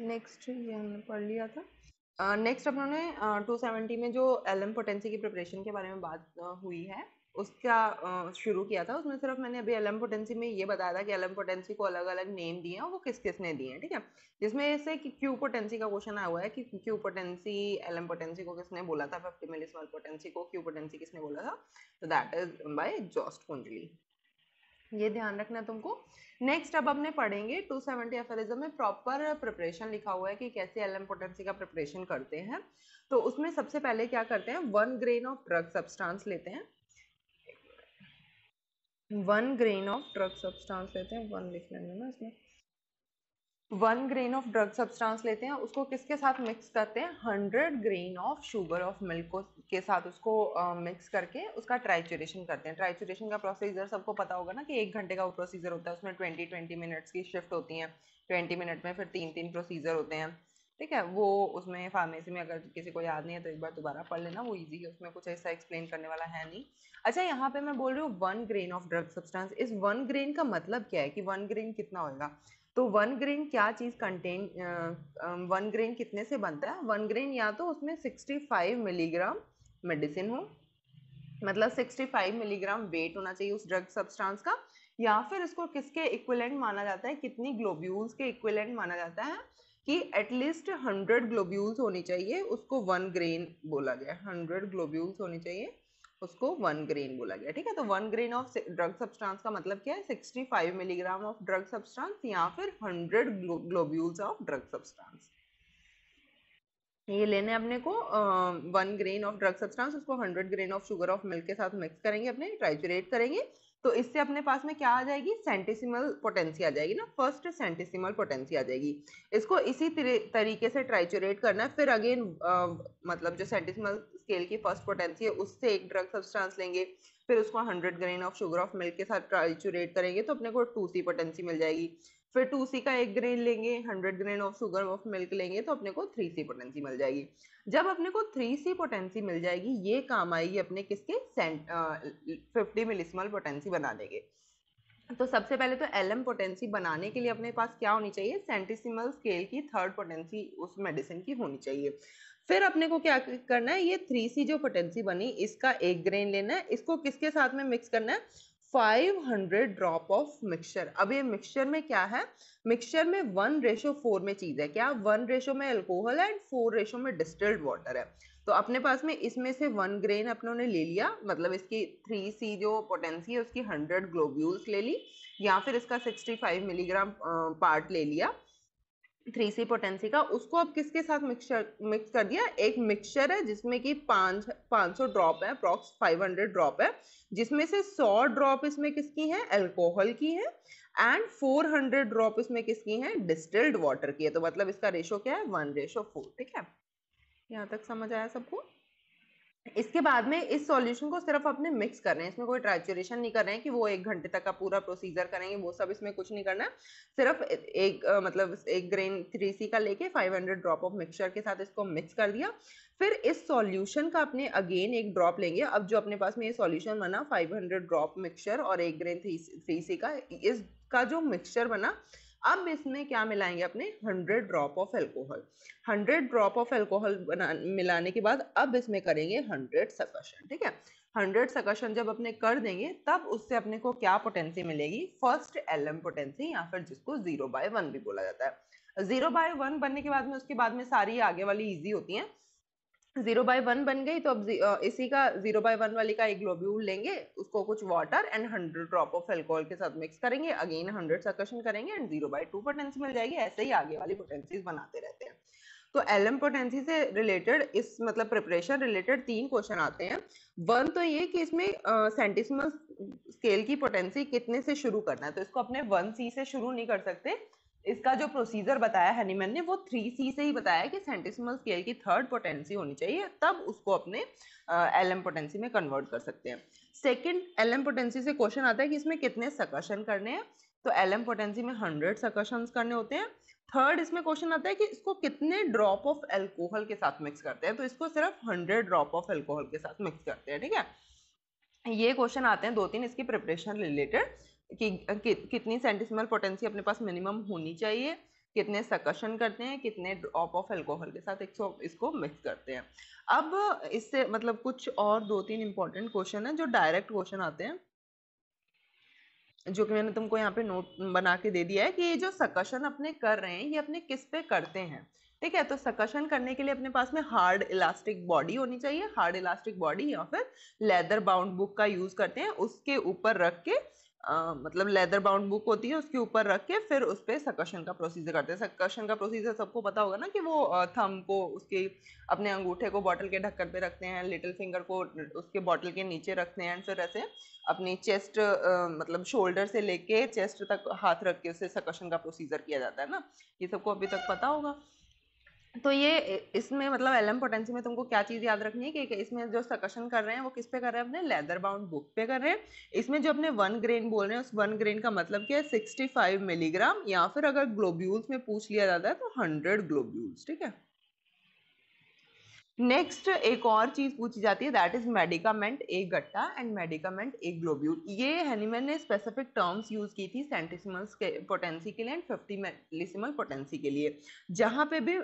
next ये हमने पढ़ लिया था नेक्स्ट uh, अपनों ने टू सेवेंटी में जो एल एम पोटेंसी की प्रिपरेशन के बारे में बात हुई है उसका शुरू किया था उसमें सिर्फ मैंने अभी एल एम पोटेंसी में ये बताया था कि एल एम पोटेंसी को अलग अलग नेम दिए हैं वो किस किस ने दिए हैं ठीक है जिसमें से कि क्यू पोटेंसी का क्वेश्चन आया हुआ है कि Q potency L M potency को किसने बोला था फिफ्टी स्मॉल पोटेंसी को क्यू पोटेंसी किसने बोला था तो that is by Jost Kunzli ये ध्यान रखना है तुमको नेक्स्ट अब अपने पढ़ेंगे टू सेवेंटी एफरिज्म में प्रॉपर प्रिपरेशन लिखा हुआ है कि कैसे एल एम पोटेंसी का प्रिपरेशन करते हैं तो उसमें सबसे पहले क्या करते हैं one grain of drug substance लेते हैं one grain of drug substance लेते हैं वन लिख लेंगे ना इसमें one grain of drug substance लेते हैं उसको किसके साथ मिक्स करते हैं hundred grain of sugar of milk के साथ उसको मिक्स uh, करके उसका ट्राइचुरेशन करते हैं ट्राइचुरेशन का प्रोसीजर सबको पता होगा ना कि एक घंटे का वो प्रोसीजर होता है उसमें ट्वेंटी ट्वेंटी मिनट्स की शिफ्ट होती हैं ट्वेंटी मिनट में फिर तीन तीन प्रोसीजर होते हैं ठीक है वो उसमें फार्मेसी में अगर किसी को याद नहीं है तो एक बार दोबारा पढ़ लेना वो इजी है उसमें कुछ ऐसा एक्सप्लेन करने वाला है नहीं अच्छा यहाँ पे मैं बोल रही हूँ one grain of drug substance इस वन ग्रेन का मतलब क्या है कि वन ग्रेन कितना होएगा तो वन ग्रेन क्या चीज़ कंटेन वन ग्रेन कितने से बनता है वन ग्रेन या तो उसमें 65 मिलीग्राम मेडिसिन हो मतलब 65 मिलीग्राम वेट होना चाहिए उस ड्रग सब्सटेंस का या फिर इसको किसके इक्विलेंट माना जाता है कितनी ग्लोब्यूल्स के इक्विलेंट माना जाता है कि एटलीस्ट हंड्रेड ग्लोब्यूल्स होनी चाहिए उसको वन ग्रेन बोला गया हंड्रेड ग्लोब्यूल्स होनी चाहिए उसको वन ग्रेन बोला गया ठीक है तो one grain of drug substance का मतलब क्या है 65 मिलीग्राम ऑफ ड्रग सब्सटेंस या फिर 100 ग्लोब्यूल्स ऑफ ड्रग सब्सटेंस ये लेने अपने को one grain of drug substance उसको 100 grain of sugar of milk के साथ मिक्स करेंगे अपने ट्राइचुरेट करेंगे तो इससे अपने पास में क्या आ जाएगी सेंटिसिमल पोटेंसी आ जाएगी ना फर्स्ट सेंटिसिमल पोटेंसी आ जाएगी इसको इसी तरीके से ट्राइचुरेट करना है फिर अगेन आ, मतलब जो सेंटिसिमल स्केल की फर्स्ट पोटेंसी है उससे एक ड्रग सब्सटेंस लेंगे फिर उसको 100 grain of sugar of milk के साथ ट्राइचूरेट करेंगे तो अपने को टू सी पोटेंसी मिल जाएगी फिर टू सी का एक ग्रेन लेंगे 100 grain of sugar of milk लेंगे तो अपने को थ्री सी पोटेंसी मिल जाएगी जब अपने को थ्री सी पोटेंसी मिल जाएगी ये काम आएगी अपने किसके फिफ्टी मिलिसमल पोटेंसी बना देंगे तो सबसे पहले तो एलएम पोटेंसी बनाने के लिए अपने पास क्या होनी चाहिए सेंटिसिमल स्केल की थर्ड पोटेंसी उस मेडिसिन की होनी चाहिए फिर अपने को क्या करना है ये थ्री सी जो पोटेंसी बनी इसका एक ग्रेन लेना है इसको किसके साथ में मिक्स करना है 500 ड्रॉप ऑफ मिक्सचर अब ये मिक्सचर में क्या है मिक्सचर में वन रेशो फोर में चीज है क्या वन रेशो में अल्कोहल है एंड फोर रेशो में डिस्टिल्ड वाटर है तो अपने पास में इसमें से वन ग्रेन अपनों ने ले लिया मतलब इसकी थ्री सी जो पोटेंसी है उसकी हंड्रेड ग्लोब्यूल्स ले ली या फिर इसका सिक्सटी फाइव मिलीग्राम पार्ट ले लिया थ्री सी पोटेंसी का उसको अब किसके साथ मिक्सर मिक्स कर दिया एक मिक्सचर है जिसमें कि पाँच पाँच सौ ड्रॉप है अप्रॉक्स फाइव हंड्रेड ड्रॉप है जिसमें से सौ ड्रॉप इसमें किसकी है अल्कोहल की है एंड फोर हंड्रेड ड्रॉप इसमें किसकी है डिस्टिल्ड वाटर की है तो मतलब इसका रेशो क्या है वन रेशो फोर ठीक है यहाँ तक समझ आया सबको इसके बाद में इस सॉल्यूशन को सिर्फ अपने मिक्स कर रहे हैं इसमें कोई ट्राइचुरेशन नहीं कर रहे हैं कि वो एक घंटे तक का पूरा प्रोसीजर करेंगे वो सब इसमें कुछ नहीं करना सिर्फ एक आ, मतलब एक ग्रेन थ्री सी का लेके 500 ड्रॉप ऑफ मिक्सचर के साथ इसको मिक्स कर दिया फिर इस सॉल्यूशन का अपने अगेन एक ड्रॉप लेंगे अब जो अपने पास में ये सोल्यूशन बना फाइव ड्रॉप मिक्सचर और एक ग्रेन थ्री सी का इसका जो मिक्सचर बना अब इसमें क्या मिलाएंगे अपने 100 drop of alcohol 100 drop of alcohol मिलाने के बाद अब इसमें करेंगे 100 सकशन ठीक है 100 सकशन जब अपने कर देंगे तब उससे अपने को क्या पोटेंसी मिलेगी फर्स्ट एल एम पोटेंसी या फिर जिसको जीरो बाय वन भी बोला जाता है जीरो बाय वन बनने के बाद में उसके बाद में सारी आगे वाली ईजी होती है जीरो बाय वन बन गई तो अब इसी का जीरो बाय वन वाली का एक ग्लोब्यूल लेंगे उसको कुछ water and hundred drop of alcohol के साथ मिक्स करेंगे अगेन हंड्रेड सकर्शन करेंगे and zero by two potency मिल जाएगी ऐसे ही आगे वाली पोटेंसीज बनाते रहते हैं तो एल एम पोटेंसी से रिलेटेड इस मतलब प्रिपरेशन रिलेटेड तीन क्वेश्चन आते हैं वन तो ये कि इसमें सेंटिसिमल स्केल की पोटेंसी कितने से शुरू करना है तो इसको अपने वन सी से शुरू नहीं कर सकते इसका जो प्रोसीजर बताया हनीमैन ने वो थ्री सी से ही बताया कि सेंटिसमल स्केल की थर्ड पोटेंसी होनी चाहिए तब उसको अपने एल एम पोटेंसी में कन्वर्ट कर सकते हैं सेकेंड एल एम पोटेंसी से क्वेश्चन आता है कि इसमें कितने सकर्षण करने हैं तो एल एम पोटेंसी में हंड्रेड सकर्षण करने होते हैं थर्ड इसमें क्वेश्चन आता है कि इसको कितने ड्रॉप ऑफ एल्कोहल के साथ मिक्स करते हैं तो इसको सिर्फ हंड्रेड ड्रॉप ऑफ एल्कोहल के साथ मिक्स करते हैं ठीक है ये क्वेश्चन आते हैं दो तीन इसकी प्रिपरेशन रिलेटेड कि, कि कितनी सेंटिसमल पोटेंसी अपने पास मिनिमम होनी चाहिए कितने सकशन करते हैं कितने ड्रॉप ऑफ एल्कोहल के साथ एक सौ इसको मिक्स करते हैं अब इससे मतलब कुछ और दो तीन इंपॉर्टेंट क्वेश्चन है जो डायरेक्ट क्वेश्चन आते हैं जो कि मैंने तुमको यहाँ पे नोट बना के दे दिया है कि ये जो सकशन अपने कर रहे हैं ये अपने किस पे करते हैं ठीक है तो सकशन करने के लिए अपने पास में हार्ड इलास्टिक बॉडी होनी चाहिए हार्ड इलास्टिक बॉडी या फिर लेदर बाउंड बुक का यूज करते हैं उसके ऊपर रख के मतलब लेदर बाउंड बुक होती है उसके ऊपर रख के फिर उस पर सकशन का प्रोसीजर करते हैं सकशन का प्रोसीजर सबको पता होगा ना कि वो थम को उसके अपने अंगूठे को बॉटल के ढक्कन पे रखते हैं लिटिल फिंगर को उसके बॉटल के नीचे रखते हैं फिर ऐसे अपनी चेस्ट आ, मतलब शोल्डर से लेके चेस्ट तक हाथ रख के उसे सकशन का प्रोसीजर किया जाता है ना ये सबको अभी तक पता होगा तो ये इसमें मतलब एलम पोटेंसी में तुमको क्या चीज़ याद रखनी है कि इसमें जो सकशन कर रहे हैं वो किस पे कर रहे हैं अपने लेदर बाउंड बुक पे कर रहे हैं इसमें जो अपने वन ग्रेन बोल रहे हैं उस वन ग्रेन का मतलब क्या है फाइव मिलीग्राम या फिर अगर ग्लोब्यूल्स में पूछ लिया जाता है तो हंड्रेड ग्लोब्यूल्स ठीक है नेक्स्ट एक और चीज पूछी जाती है that is medicament a gutta and medicament a globule ये हैनीमैन ने स्पेसिफिक टर्म्स यूज की थी सेंटिसिमल्स के पोटेंसी के लिए एंड फिफ्टी मेडिसिमल पोटेंसी के लिए जहां पे भी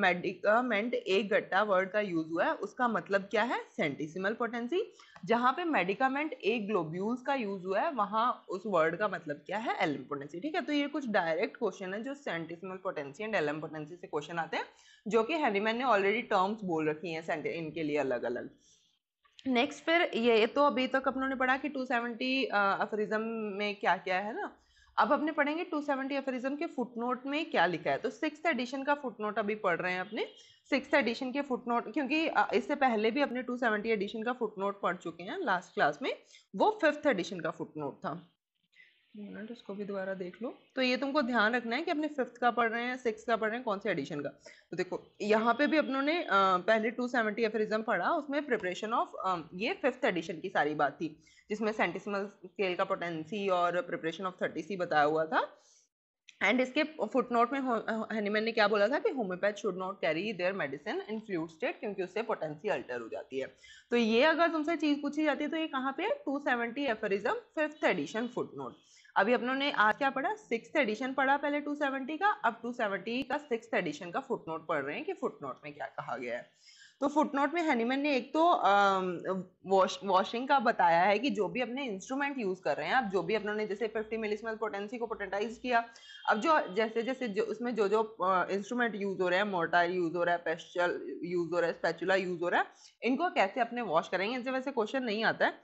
मेडिकामेंट ए गट्टा वर्ड का यूज हुआ है उसका मतलब क्या है सेंटिसिमल पोटेंसी जहां पे मेडिकामेंट एक ग्लोब्यूल्स का यूज हुआ है वहां उस वर्ड का मतलब क्या है एलएम पोटेंसी ठीक है तो ये कुछ डायरेक्ट क्वेश्चन है जो centesimal potency and LM potency से क्वेश्चन आते हैं जो कि हैनीमैन ने ऑलरेडी टर्म्स बोल रखी है इनके लिए अलग अलग नेक्स्ट फिर ये तो अभी तक अपनों ने पढ़ा कि 270 सेवेंटी अफरिज्म में क्या क्या है ना अब अपने पढ़ेंगे 270 सेवेंटी अफरिज्म के फुटनोट में क्या लिखा है तो सिक्स एडिशन का फुटनोट अभी पढ़ रहे हैं अपने सिक्स एडिशन के फुटनोट क्योंकि इससे पहले भी अपने टू सेवेंटी एडिशन का फुटनोट पढ़ चुके हैं लास्ट क्लास में वो फिफ्थ एडिशन का फुटनोट था मिनट उसको भी दोबारा देख लो तो ये तुमको ध्यान रखना है कि अपने फिफ्थ का पढ़ रहे हैं सिक्स का पढ़ रहे हैं कौन से एडिशन का तो देखो यहाँ पे भी अपनों ने पहले टू सेवेंटी एफरिज्म पढ़ा उसमें प्रिपरेशन ऑफ ये फिफ्थ एडिशन की सारी बात थी जिसमें सेंटिसिमल स्केल का पोटेंसी और प्रिपरेशन ऑफ थर्टी सी बताया हुआ था एंड इसके फुटनोट में हनीमन ने क्या बोला था कि homeopath should not carry their medicine in fluid state क्योंकि उससे पोटेंसी अल्टर हो जाती है तो ये अगर तुमसे चीज पूछी जाती है तो ये कहाँ पे two seventy aphorism fifth edition footnote अभी अपनों ने आज क्या पढ़ा सिक्स एडिशन पढ़ा पहले टू सेवेंटी का अब टू सेवेंटी का सिक्स एडिशन का फुटनोट पढ़ रहे हैं कि फुटनोट में क्या कहा गया है तो फुटनोट में हनीमन ने एक तो वॉश वॉशिंग का बताया है कि जो भी अपने इंस्ट्रूमेंट यूज कर रहे हैं आप जो भी अपने जैसे 50 मिलीस्मल पोटेंसी को पोटेंटाइज किया अब जो जैसे जैसे जो उसमें जो जो इंस्ट्रूमेंट यूज हो रहे हैं मोर्टार यूज हो रहा है पेस्टल यूज हो रहा है स्पैचुला यूज हो रहा है इनको कैसे अपने वॉश करेंगे इनसे वैसे क्वेश्चन नहीं आता है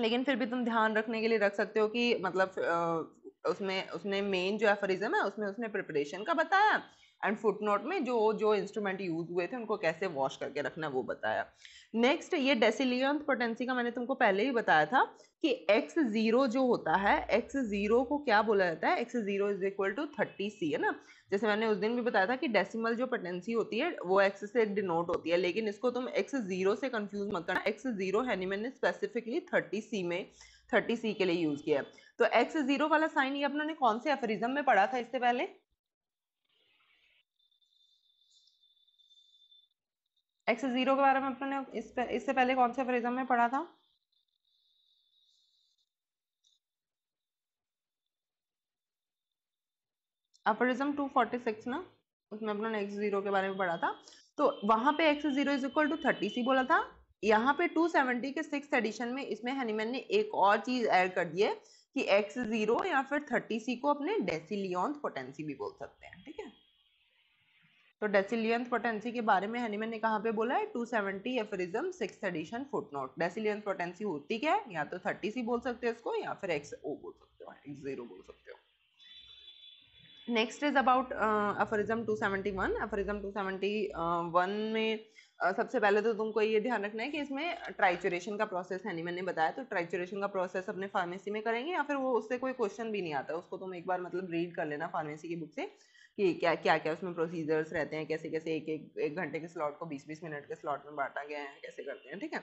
लेकिन फिर भी तुम ध्यान रखने के लिए रख सकते हो कि मतलब उसमें उसने मेन जो एफरिज्म है उसमें उसने प्रिपरेशन का बताया एंड फुटनोट में जो जो इंस्ट्रूमेंट यूज हुए थे उनको कैसे वॉश करके रखना है वो बताया नेक्स्ट ये डेसिलियन पोटेंसी का मैंने तुमको पहले ही बताया था कि एक्स जीरो जो होता है एक्स जीरो को क्या बोला जाता है X zero is equal to thirty C है ना जैसे मैंने उस दिन भी बताया था कि डेसिमल जो पोटेंसी होती है वो एक्स से डिनोट होती है लेकिन इसको तुम एक्स जीरो से कंफ्यूज मत करना एक्स जीरो है मैंने स्पेसिफिकली थर्टी सी में थर्टी सी के लिए यूज किया है तो एक्स जीरो वाला साइन ये अपनों ने कौन से एफरिज्म में पढ़ा था इससे पहले एक्स जीरो के बारे में अपने इससे पहले कौन से फ्रेजम में पढ़ा था अपरिज्म 246 ना उसमें अपने एक्स जीरो के बारे में पढ़ा था तो वहां पे X zero is equal to thirty C बोला था यहाँ पे 270 के सिक्स एडिशन में इसमें हनीमैन ने एक और चीज ऐड कर दी है कि एक्स जीरो या फिर थर्टी सी को अपने डेसिलियन पोटेंसी भी बोल सकते हैं ठीक है तो डेसिलियंथ पोटेंसी के बारे में हनीमन ने कहाँ पे बोला है two seventy aphorism six edition foot note decillionth potency होती क्या है या तो थर्टी सी बोल सकते हो इसको या फिर एक्स ओ बोल सकते हो एक्स जीरो बोल सकते हो next is about aphorism 271 aphorism 271 में uh, सबसे पहले तो तुमको ये ध्यान रखना है कि इसमें ट्राइचुरेशन का प्रोसेस है नहीं मैंने बताया तो ट्राइचुरेशन का प्रोसेस अपने फार्मेसी में करेंगे या फिर वो उससे कोई क्वेश्चन भी नहीं आता उसको तुम एक बार मतलब रीड कर लेना फार्मेसी की बुक से कि क्या क्या क्या उसमें प्रोसीजर्स रहते हैं कैसे कैसे एक एक एक घंटे के स्लॉट को बीस बीस मिनट के स्लॉट में बांटा गया है कैसे करते हैं ठीक है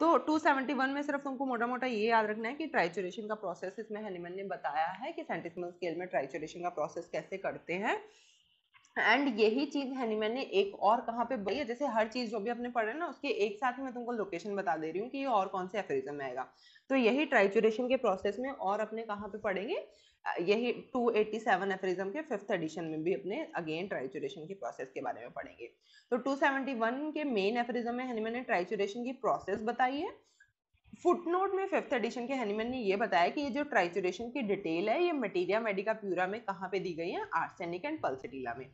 तो 271 में सिर्फ तुमको मोटा मोटा ये याद रखना है कि ट्राइचुरेशन का प्रोसेस इसमें हनीमन ने बताया है कि सेंटिसिमल स्केल में ट्राइचुरेशन का प्रोसेस कैसे करते हैं एंड यही चीज हनीमैन ने एक और कहाँ पे बोली है जैसे हर चीज जो भी आपने पढ़ा है ना उसके एक साथ मैं तुमको लोकेशन बता दे रही हूँ कि ये और कौन से एफरिज्म में आएगा तो यही ट्राइचुरेशन के प्रोसेस में और अपने कहाँ पे पढ़ेंगे यही 287 एफरिज्म के फिफ्थ एडिशन में भी अपने अगेन ट्राइचुरेशन की प्रोसेस के बारे में पढ़ेंगे तो 271 के मेन एफरिज्म में हनीमन ने ट्राइचुरेशन की प्रोसेस बताई है फुटनोट में फिफ्थ एडिशन के हनीमन ने यह बताया कि ये जो ट्राइचुरेशन की डिटेल है ये मटीरिया मेडिका प्यूरा में कहाँ पे दी गई है आर्सेनिक एंड पल्सिटीला में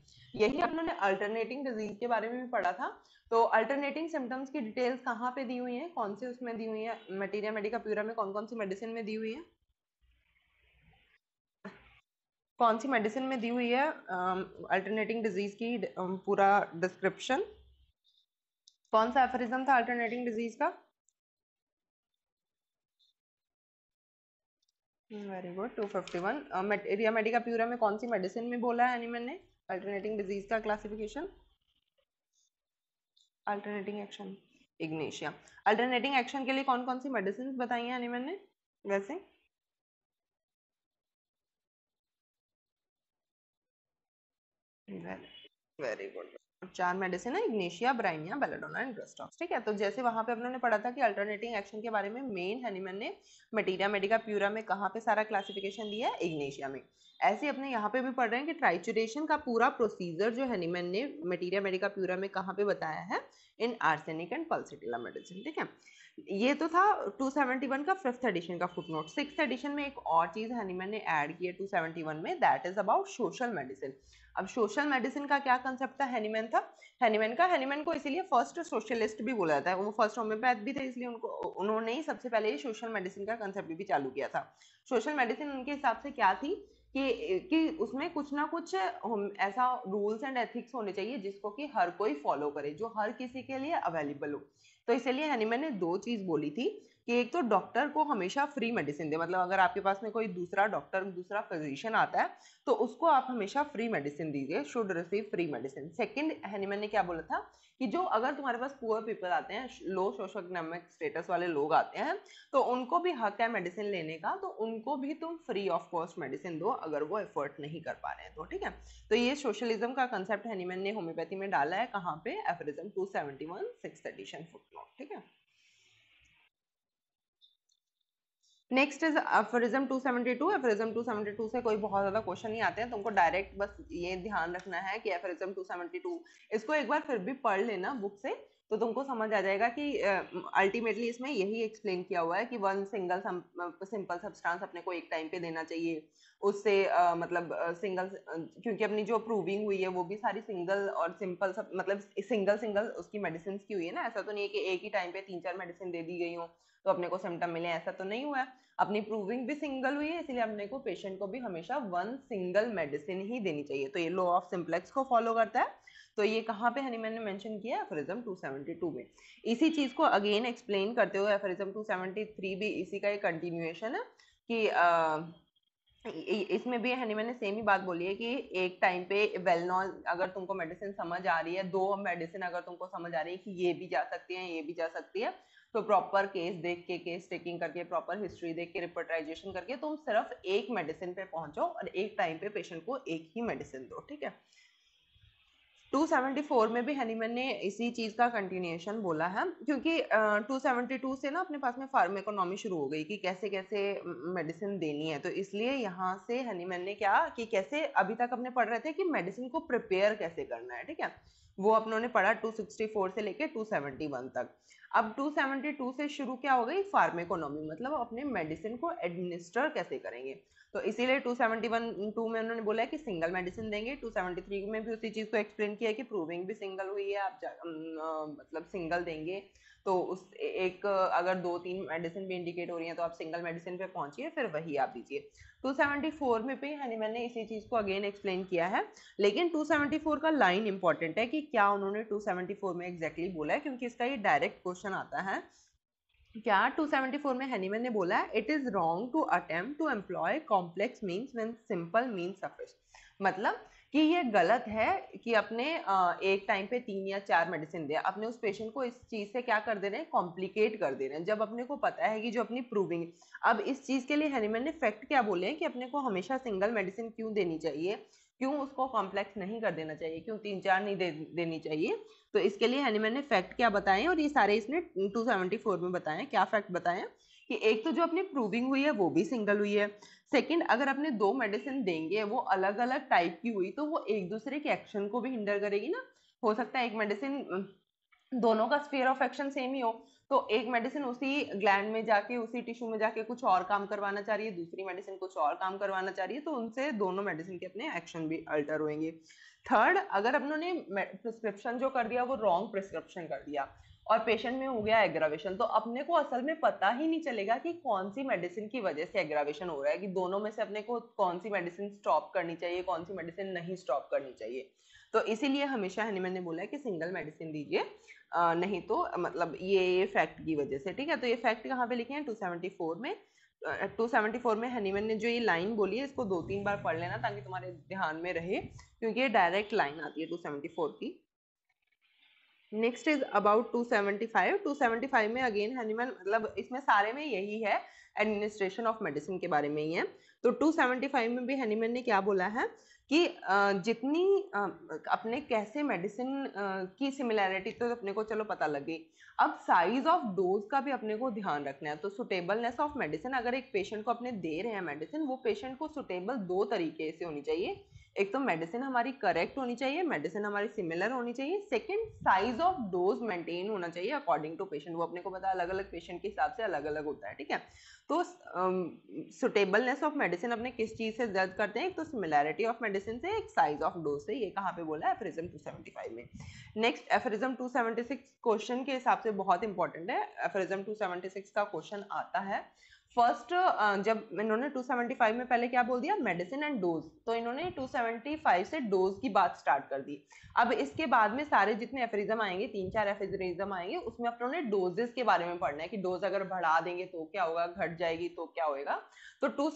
यही उन्होंने अल्टरनेटिंग डिजीज के बारे में भी पढ़ा था तो अल्टरनेटिंग सिम्टम्स की डिटेल्स कहाँ पे दी हुई है कौन से उसमें दी हुई है मटीरिया मेडिका प्यूरा में कौन कौन सी मेडिसिन में दी हुई है कौन सी मेडिसिन में दी हुई है अल्टरनेटिंग um, डिजीज की um, पूरा डिस्क्रिप्शन कौन सा एफरिज्म था अल्टरनेटिंग डिजीज का very good to fifty one Riya Medica pura में कौन सी मेडिसिन में बोला है एनिमल ने अल्टरनेटिंग डिजीज का classification alternating action Ignatia alternating action के लिए कौन कौन सी मेडिसिन बताई हैं एनिमल ने वैसे वेरी गुड चार मेडिसिन है इग्नेशिया ब्राइनिया बेलाडोना एंड ग्रेस्टॉक्स ठीक है तो जैसे वहां पे अपनों ने पढ़ा था कि अल्टरनेटिंग एक्शन के बारे में मेन हनीमन ने मटीरिया मेडिका प्यूरा में कहाँ पे सारा क्लासिफिकेशन दिया है इग्नेशिया में ऐसे अपने यहाँ पे भी पढ़ रहे हैं कि ट्राइचुरेशन का पूरा प्रोसीजर जो हनीमन ने मटीरिया मेडिका प्यूरा में कहाँ पे बताया है इन आर्सेनिक एंड पल्सिटिला मेडिसिन ठीक है ये तो था 271 का फिफ्थ एडिशन का फुट नोट सिक्स एडिशन में एक और चीज़ हनीमन ने ऐड की है 271 में that is about social medicine अब सोशल मेडिसिन का क्या कंसेप्ट था हैनीमैन था हैनीमैन का हैनीमैन को इसीलिए फर्स्ट सोशलिस्ट भी बोला जाता है वो फर्स्ट होम्योपैथ भी थे इसलिए उनको उन्होंने ही सबसे पहले ही सोशल मेडिसिन का कंसेप्ट भी चालू किया था सोशल मेडिसिन उनके हिसाब से क्या थी कि कि उसमें कुछ ना कुछ ऐसा रूल्स एंड एथिक्स होने चाहिए जिसको कि हर कोई फॉलो करे जो हर किसी के लिए अवेलेबल हो तो इसलिए यानी मैंने दो चीज़ बोली थी कि एक तो डॉक्टर को हमेशा फ्री मेडिसिन दे मतलब अगर आपके पास में कोई दूसरा डॉक्टर दूसरा फिजिशियन आता है तो उसको आप हमेशा फ्री मेडिसिन दीजिए should receive free medicine second यानी मैंने क्या बोला था कि जो अगर तुम्हारे पास पुअर पीपल आते हैं लो सोशो इकोनॉमिक स्टेटस वाले लोग आते हैं तो उनको भी हक है मेडिसिन लेने का तो उनको भी तुम फ्री ऑफ कॉस्ट मेडिसिन दो अगर वो एफर्ट नहीं कर पा रहे हैं तो ठीक है तो ये सोशलिज्म का कंसेप्ट हैनीमैन ने होम्योपैथी में डाला है कहाँ पे aphorism two seventy one six edition footnote ठीक है नेक्स्ट इज अफरिज्म 272 अफरिज्म 272 से कोई बहुत ज्यादा क्वेश्चन नहीं आते हैं तुमको डायरेक्ट बस ये ध्यान रखना है कि अफरिज्म 272 इसको एक बार फिर भी पढ़ लेना बुक से तो तुमको समझ आ जाएगा कि अल्टीमेटली uh, इसमें यही एक्सप्लेन किया हुआ है कि वन सिंगल सिंपल सब्सटेंस अपने को एक टाइम पे देना चाहिए उससे uh, मतलब सिंगल uh, क्योंकि अपनी जो प्रूविंग हुई है वो भी सारी सिंगल और सिंपल सब मतलब सिंगल सिंगल उसकी मेडिसिन की हुई है ना ऐसा तो नहीं है कि एक ही टाइम पे तीन चार मेडिसिन दे दी गई हो तो अपने को सिम्टम मिले ऐसा तो नहीं हुआ है अपनी प्रूविंग भी सिंगल हुई है इसलिए अपने को पेशेंट को भी हमेशा वन सिंगल मेडिसिन ही देनी चाहिए तो ये लॉ ऑफ सिम्प्लेक्स को फॉलो करता है तो ये कहाँ पे हनीमैन ने मेंशन किया है एफरिज्म 272 में इसी चीज को अगेन एक्सप्लेन करते हुए एफरिज्म 273 भी इसी का एक कंटिन्यूएशन है कि इसमें भी है मैंने सेम ही बात बोली है कि एक टाइम पे वेलनॉल अगर तुमको मेडिसिन समझ आ रही है दो मेडिसिन अगर तुमको समझ आ रही है कि ये भी जा सकती है ये भी जा सकती है तो प्रॉपर केस देख के केस टेकिंग करके प्रॉपर हिस्ट्री देख के रिपोर्टाइजेशन करके तुम सिर्फ एक मेडिसिन पे पहुंचो और एक टाइम पे पेशेंट को एक ही मेडिसिन दो ठीक है 274 में भी हनीमन ने इसी चीज का कंटिन्यूएशन बोला है क्योंकि uh, 272 से ना अपने पास में फार्म इकोनॉमी शुरू हो गई कि कैसे कैसे मेडिसिन देनी है तो इसलिए यहाँ से हनीमन ने क्या कि कैसे अभी तक अपने पढ़ रहे थे कि मेडिसिन को प्रिपेयर कैसे करना है ठीक है वो अपनों ने पढ़ा 264 से लेके 271 तक अब 272 से शुरू क्या हो गई फार्मेकोनॉमी मतलब अपने मेडिसिन को एडमिनिस्टर कैसे करेंगे तो इसीलिए 271 टू में उन्होंने बोला है कि सिंगल मेडिसिन देंगे 273 में भी उसी चीज़ को एक्सप्लेन किया है कि प्रूविंग भी सिंगल हुई है आप मतलब सिंगल देंगे तो उस एक अगर दो तीन मेडिसिन भी इंडिकेट हो रही है तो आप सिंगल मेडिसिन पे पहुंचिए फिर वही आप दीजिए 274 में भी यानी मैंने इसी चीज़ को अगेन एक्सप्लेन किया है लेकिन 274 का लाइन इंपॉर्टेंट है कि क्या उन्होंने 274 में एग्जैक्टली exactly बोला है क्योंकि इसका ये डायरेक्ट क्वेश्चन आता है क्या 274 में हैनीमैन ने बोला है it is wrong to attempt to employ complex means when simple means suffice मतलब कि ये गलत है कि अपने एक टाइम पे तीन या चार मेडिसिन दे अपने उस पेशेंट को इस चीज़ से क्या कर दे रहे हैं कॉम्प्लिकेट कर दे रहे हैं जब अपने को पता है कि जो अपनी प्रूविंग अब इस चीज़ के लिए हैनीमैन ने फैक्ट क्या बोले हैं कि अपने को हमेशा सिंगल मेडिसिन क्यों देनी चाहिए क्यों उसको कॉम्प्लेक्स नहीं कर देना चाहिए क्यों तीन चार नहीं दे देनी चाहिए तो इसके लिए हैनीमैन ने फैक्ट क्या बताए और ये सारे इसने 274 में बताए क्या फैक्ट बताए कि एक तो जो अपनी प्रूविंग हुई है वो भी सिंगल हुई है सेकंड अगर अपने दो मेडिसिन देंगे वो अलग अलग टाइप की हुई तो वो एक दूसरे के एक्शन को भी हिंडर करेगी ना हो सकता है एक मेडिसिन दोनों का स्फीयर ऑफ एक्शन सेम ही हो तो एक मेडिसिन उसी ग्लैंड में जाके उसी टिश्यू में जाके कुछ और काम करवाना चाह रही है दूसरी मेडिसिन कुछ और काम करवाना चाह रही है तो उनसे दोनों मेडिसिन के अपने एक्शन भी अल्टर होंगे थर्ड अगर ने प्रिस्क्रिप्शन जो कर दिया वो रॉन्ग प्रिस्क्रिप्शन कर दिया और पेशेंट में हो गया एग्रावेशन तो अपने को असल में पता ही नहीं चलेगा कि कौन सी मेडिसिन की वजह से एग्रावेशन हो रहा है कि दोनों में से अपने को कौन सी मेडिसिन स्टॉप करनी चाहिए कौन सी मेडिसिन नहीं स्टॉप करनी चाहिए तो इसीलिए हमेशा हनीमन ने बोला है कि सिंगल मेडिसिन दीजिए नहीं तो मतलब ये फैक्ट की वजह से ठीक है तो ये फैक्ट कहाँ पे लिखे हैं 274 में 274 में हनीमन ने जो ये लाइन बोली है इसको दो तीन बार पढ़ लेना ताकि तुम्हारे ध्यान में रहे क्योंकि ये डायरेक्ट लाइन आती है 274 की नेक्स्ट इज अबाउट 275 275 में अगेन हनीमन मतलब इसमें सारे में यही है एडमिनिस्ट्रेशन ऑफ मेडिसिन के बारे में ही है तो 275 में भी हनीमन ने क्या बोला है कि जितनी अपने कैसे मेडिसिन की सिमिलैरिटी तो अपने को चलो पता गई अब साइज ऑफ डोज का भी अपने को ध्यान रखना है तो सुटेबलनेस ऑफ मेडिसिन अगर एक पेशेंट को अपने दे रहे हैं मेडिसिन वो पेशेंट को सुटेबल दो तरीके से होनी चाहिए एक तो मेडिसिन हमारी करेक्ट होनी चाहिए मेडिसिन हमारी सिमिलर होनी चाहिए second size of dose maintain होना चाहिए अकॉर्डिंग टू पेशेंट वो अपने को पता अलग अलग पेशेंट के हिसाब से अलग अलग होता है ठीक है तो सुटेबलनेस ऑफ मेडिसिन अपने किस चीज़ से जज करते हैं एक तो सिमिलैरिटी ऑफ मेडिसिन से एक साइज ऑफ डोज से ये कहाँ पे बोला है एफरिज्म 275 में नेक्स्ट एफरिज्म 276 क्वेश्चन के हिसाब से बहुत इंपॉर्टेंट है एफरिज्म 276 का क्वेश्चन आता है फर्स्ट जब इन्होंने 275 में पहले क्या बोल दिया मेडिसिन एंड डोज तो इन्होंने 275 से डोज की बात स्टार्ट कर दी अब इसके बाद में सारे जितने एफरिज्म आएंगे तीन चार एफरिज्म आएंगे उसमें अपनों ने डोजेस के बारे में पढ़ना है कि डोज अगर बढ़ा देंगे तो क्या होगा घट जाएगी तो क्या होगा तो टू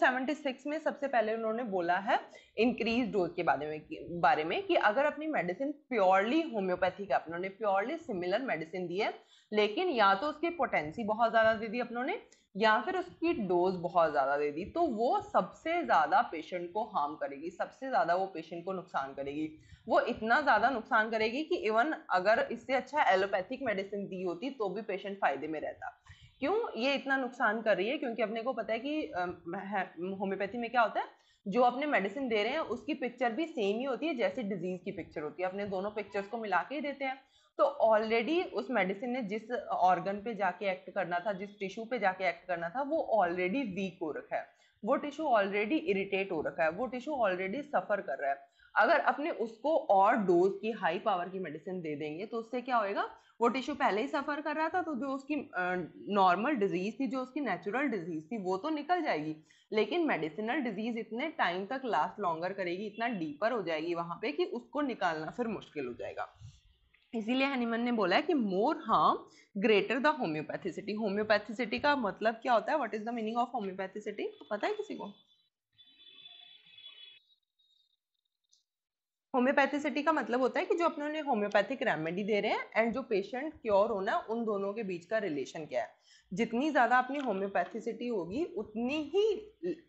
में सबसे पहले उन्होंने बोला है इंक्रीज डोज के बारे में बारे में कि अगर अपनी मेडिसिन प्योरली का अपनों ने प्योरली सिमिलर मेडिसिन दी है लेकिन या तो उसकी पोटेंसी बहुत ज़्यादा दे दी अपनों ने या फिर उसकी डोज बहुत ज़्यादा दे दी तो वो सबसे ज़्यादा पेशेंट को हार्म करेगी सबसे ज़्यादा वो पेशेंट को नुकसान करेगी वो इतना ज़्यादा नुकसान करेगी कि इवन अगर इससे अच्छा एलोपैथिक मेडिसिन दी होती तो भी पेशेंट फायदे में रहता क्यों ये इतना नुकसान कर रही है क्योंकि अपने को पता है कि होम्योपैथी में क्या होता है जो अपने मेडिसिन दे रहे हैं उसकी पिक्चर भी सेम ही होती है जैसे डिजीज की पिक्चर होती है अपने दोनों पिक्चर्स को मिला के ही देते हैं तो ऑलरेडी उस मेडिसिन ने जिस ऑर्गन पे जाके एक्ट करना था जिस टिश्यू पे जाके एक्ट करना था वो ऑलरेडी वीक हो रखा है वो टिश्यू ऑलरेडी इरिटेट हो रखा है वो टिश्यू ऑलरेडी सफर कर रहा है अगर अपने उसको और डोज की हाई पावर की मेडिसिन दे देंगे तो उससे क्या होएगा वो टिश्यू पहले ही सफर कर रहा था तो जो उसकी नॉर्मल डिजीज थी जो उसकी नेचुरल डिजीज थी वो तो निकल जाएगी लेकिन मेडिसिनल डिजीज इतने टाइम तक लास्ट लॉन्गर करेगी इतना डीपर हो जाएगी वहां पे कि उसको निकालना फिर मुश्किल हो जाएगा इसीलिए हनीमन ने बोला है कि more harm greater the homeopathicity homeopathicity का मतलब क्या होता है what is the meaning of homeopathicity पता है किसी को होम्योपैथिसिटी का मतलब होता है कि जो अपने उन्हें होम्योपैथिक रेमेडी दे रहे हैं एंड जो पेशेंट क्योर होना उन दोनों के बीच का रिलेशन क्या है जितनी ज्यादा अपनी होम्योपैथिसिटी होगी उतनी ही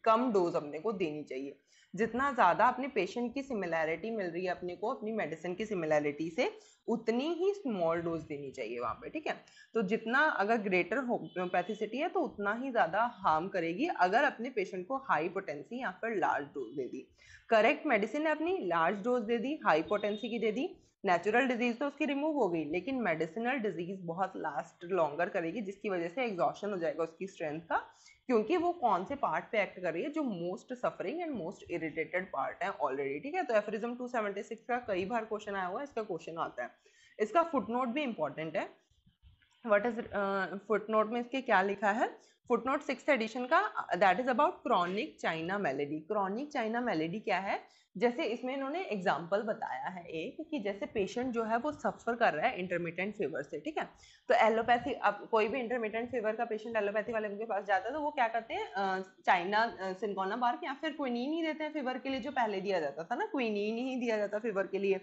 कम डोज अपने को देनी चाहिए जितना ज़्यादा अपने पेशेंट की सिमिलैरिटी मिल रही है अपने को अपनी मेडिसिन की सिमिलैरिटी से उतनी ही स्मॉल डोज देनी चाहिए वहाँ पे ठीक है तो जितना अगर ग्रेटर होम्योपैथिसिटी है तो उतना ही ज़्यादा हार्म करेगी अगर अपने पेशेंट को हाई पोटेंसी या फिर लार्ज डोज दे दी करेक्ट मेडिसिन है अपनी लार्ज डोज दे दी हाई पोटेंसी की दे दी नेचुरल डिजीज तो उसकी रिमूव हो गई लेकिन मेडिसिनल डिजीज बहुत लास्ट लॉन्गर करेगी जिसकी वजह से एग्जॉशन हो जाएगा उसकी स्ट्रेंथ का क्योंकि वो कौन से पार्ट पे एक्ट कर रही है जो most suffering and most irritated part है ऑलरेडी ठीक है तो एफरिज्म 276 का कई बार क्वेश्चन आया हुआ है इसका क्वेश्चन आता है इसका फुटनोट भी इंपॉर्टेंट है वट इज फुटनोट में इसके क्या लिखा है फुटनोट सिक्स एडिशन का that is about chronic China malady chronic China malady क्या है जैसे इसमें इन्होंने एग्जाम्पल बताया है एक कि जैसे पेशेंट जो है वो सफ़र कर रहा है इंटरमीडियंट फीवर से ठीक है तो एलोपैथी अब कोई भी इंटरमीडियंट फीवर का पेशेंट एलोपैथी वाले के पास जाता है तो वो क्या करते हैं चाइना सिंकोना बार्क या फिर क्विनी ही देते हैं फीवर के लिए जो पहले दिया जाता था ना क्विनीन ही दिया जाता फीवर के लिए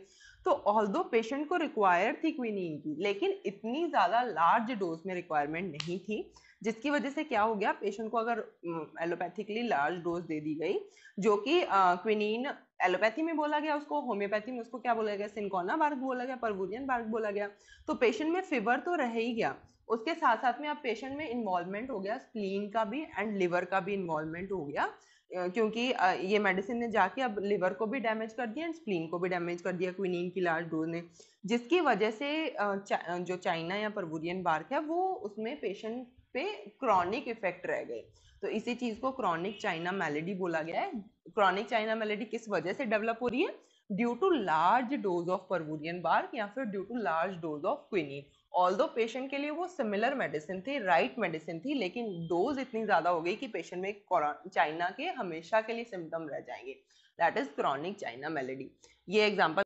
तो ऑल दो पेशेंट को रिक्वायर थी क्विनीन की लेकिन इतनी ज़्यादा लार्ज डोज में रिक्वायरमेंट नहीं थी जिसकी वजह से क्या हो गया पेशेंट को अगर एलोपैथिकली लार्ज डोज दे दी गई जो कि क्विनीन एलोपैथी में बोला गया उसको होम्योपैथी में उसको क्या बोला गया सिंकोना बार्ग बोला गया परवुरियन बार्ग बोला गया तो पेशेंट में फीवर तो रह ही गया उसके साथ साथ में अब पेशेंट में इन्वॉल्वमेंट हो गया स्प्लीन का भी एंड लिवर का भी इन्वॉल्वमेंट हो गया क्योंकि ये मेडिसिन ने जाके अब लिवर को भी डैमेज कर दिया एंड स्प्लीन को भी डैमेज कर दिया क्विनिन की लार्ज डोज ने जिसकी वजह से जो चाइना या परवुरियन बार्क है वो उसमें पेशेंट पे क्रॉनिक इफेक्ट रह गए तो इसी चीज को क्रॉनिक चाइना मेलेडी बोला गया है क्रॉनिक चाइना मेलेडी किस वजह से डेवलप हो रही है due to large dose of Peruvian bark या फिर due to large dose of quinine although patient के लिए वो सिमिलर मेडिसिन थी राइट right मेडिसिन थी लेकिन डोज इतनी ज़्यादा हो गई कि पेशेंट में चाइना के हमेशा के लिए सिम्टम रह जाएंगे that is chronic China malady ये एग्जाम्पल